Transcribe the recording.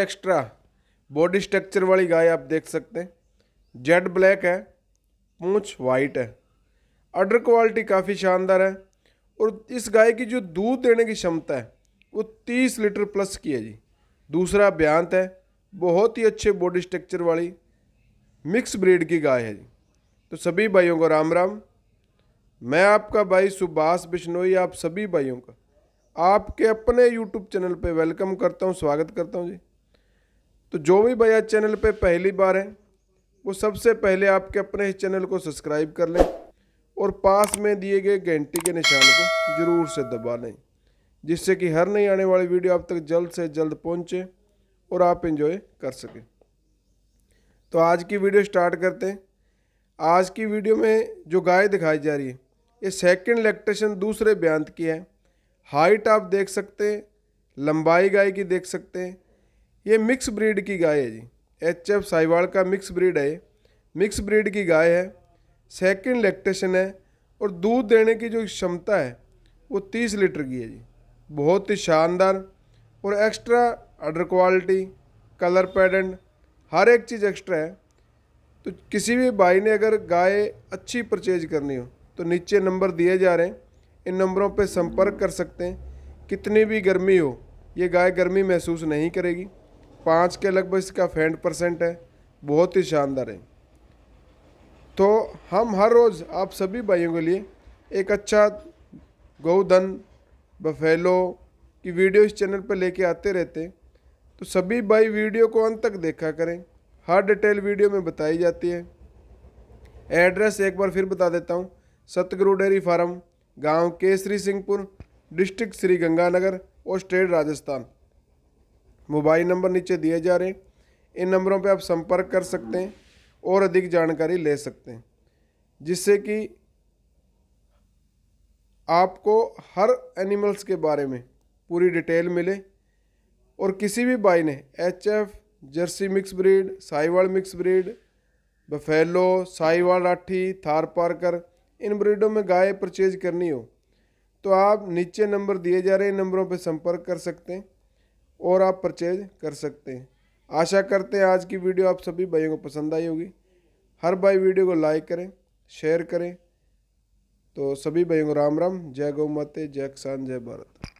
extra body structure वाली गाय आप देख सकते हैं जेड ब्लैक है पूँछ वाइट है अडर क्वालिटी काफ़ी शानदार है और इस गाय की जो दूध देने की क्षमता है वो तीस लीटर प्लस की है जी दूसरा ब्यांत है बहुत ही अच्छे बॉडी स्ट्रक्चर वाली मिक्स ब्रीड की गाय है जी तो सभी भाइयों को राम राम मैं आपका भाई सुभाष बिश्नोई आप सभी भाइयों का आपके अपने यूट्यूब चैनल पे वेलकम करता हूँ स्वागत करता हूँ जी तो जो भी भैया चैनल पे पहली बार है वो सबसे पहले आपके अपने इस चैनल को सब्सक्राइब कर लें और पास में दिए गए घंटी के निशान को ज़रूर से दबा लें जिससे कि हर नई आने वाली वीडियो आप तक जल्द से जल्द पहुँचे और आप इन्जॉय कर सकें तो आज की वीडियो स्टार्ट करते हैं आज की वीडियो में जो गाय दिखाई जा रही है ये सेकंड लेक्टेशन दूसरे ब्यांत की है हाइट आप देख सकते हैं लंबाई गाय की देख सकते हैं ये मिक्स ब्रीड की गाय है जी एच एफ साहिवाल का मिक्स ब्रीड है मिक्स ब्रीड की गाय है सेकंड लैक्टेशन है और दूध देने की जो क्षमता है वो तीस लीटर की है जी बहुत ही शानदार और extra udder quality colour pattern हर एक चीज़ एक्स्ट्रा है तो किसी भी भाई ने अगर गाय अच्छी परचेज करनी हो तो नीचे नंबर दिए जा रहे हैं इन नंबरों पर संपर्क कर सकते हैं कितनी भी गर्मी हो ये गाय गर्मी महसूस नहीं करेगी पाँच के लगभग इसका फैंड परसेंट है बहुत ही शानदार है तो हम हर रोज़ आप सभी भाइयों के लिए एक अच्छा गौधन बफेलो की वीडियो इस चैनल पर लेके आते रहते तो सभी भाई वीडियो को अंत तक देखा करें हर डिटेल वीडियो में बताई जाती है एड्रेस एक बार फिर बता देता हूँ सतगुरु डेयरी फार्म गांव केसरी सिंहपुर डिस्ट्रिक्ट श्री गंगानगर और स्टेट राजस्थान मोबाइल नंबर नीचे दिए जा रहे हैं इन नंबरों पर आप संपर्क कर सकते हैं और अधिक जानकारी ले सकते हैं जिससे कि आपको हर एनिमल्स के बारे में पूरी डिटेल मिले और किसी भी बाई ने H F Jersey mix breed Sahiwal mix breed buffalo Sahiwal Rathi Tharparkar इन ब्रीडों में गाय परचेज करनी हो तो आप नीचे नंबर दिए जा रहे नंबरों पर संपर्क कर सकते हैं और आप परचेज कर सकते हैं आशा करते हैं आज की वीडियो आप सभी भाइयों को पसंद आई होगी हर भाई वीडियो को लाइक करें शेयर करें तो सभी भाइयों को राम राम जय गौ माते जय किसान जय भारत